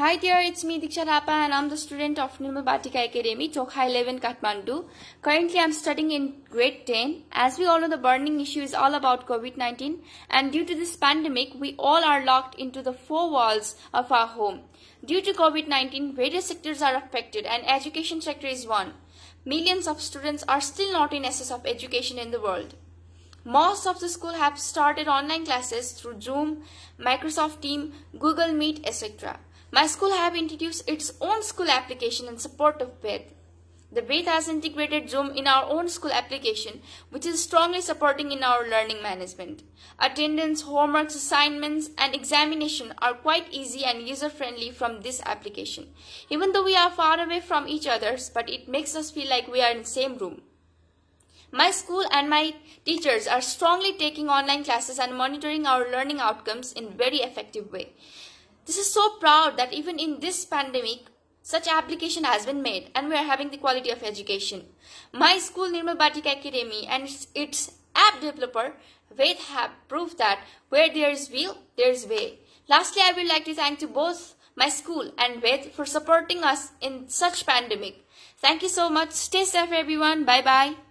Hi dear, it's me Diksha Rapa, and I'm the student of Nirmal Academy, Chokha 11, Kathmandu. Currently I'm studying in grade 10. As we all know, the burning issue is all about COVID-19 and due to this pandemic, we all are locked into the four walls of our home. Due to COVID-19, various sectors are affected and education sector is one. Millions of students are still not in access of education in the world. Most of the school have started online classes through Zoom, Microsoft Team, Google Meet, etc. My school have introduced its own school application in support of BED. The BED has integrated Zoom in our own school application, which is strongly supporting in our learning management. Attendance, homeworks, assignments, and examination are quite easy and user-friendly from this application. Even though we are far away from each other, but it makes us feel like we are in the same room. My school and my teachers are strongly taking online classes and monitoring our learning outcomes in very effective way. This is so proud that even in this pandemic, such application has been made and we are having the quality of education. My school Nirmal Academy and its, its app developer Ved have proved that where there is will, there is way. Lastly, I would like to thank to both my school and Ved for supporting us in such pandemic. Thank you so much. Stay safe everyone. Bye bye.